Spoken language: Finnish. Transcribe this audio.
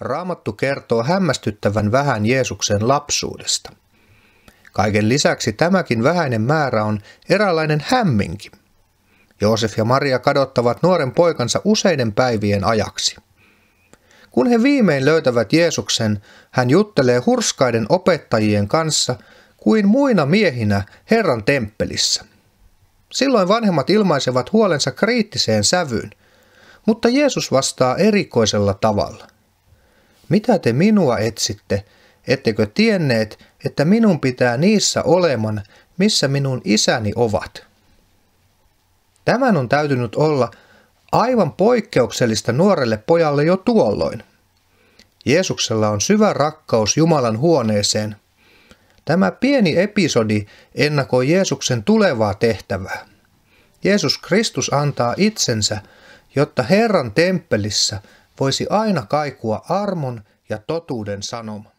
Raamattu kertoo hämmästyttävän vähän Jeesuksen lapsuudesta. Kaiken lisäksi tämäkin vähäinen määrä on eräänlainen hämminki. Joosef ja Maria kadottavat nuoren poikansa useiden päivien ajaksi. Kun he viimein löytävät Jeesuksen, hän juttelee hurskaiden opettajien kanssa kuin muina miehinä Herran temppelissä. Silloin vanhemmat ilmaisevat huolensa kriittiseen sävyyn, mutta Jeesus vastaa erikoisella tavalla – mitä te minua etsitte? Ettekö tienneet, että minun pitää niissä oleman, missä minun isäni ovat? Tämän on täytynyt olla aivan poikkeuksellista nuorelle pojalle jo tuolloin. Jeesuksella on syvä rakkaus Jumalan huoneeseen. Tämä pieni episodi ennakoi Jeesuksen tulevaa tehtävää. Jeesus Kristus antaa itsensä, jotta Herran temppelissä voisi aina kaikua armon ja totuuden sanoma.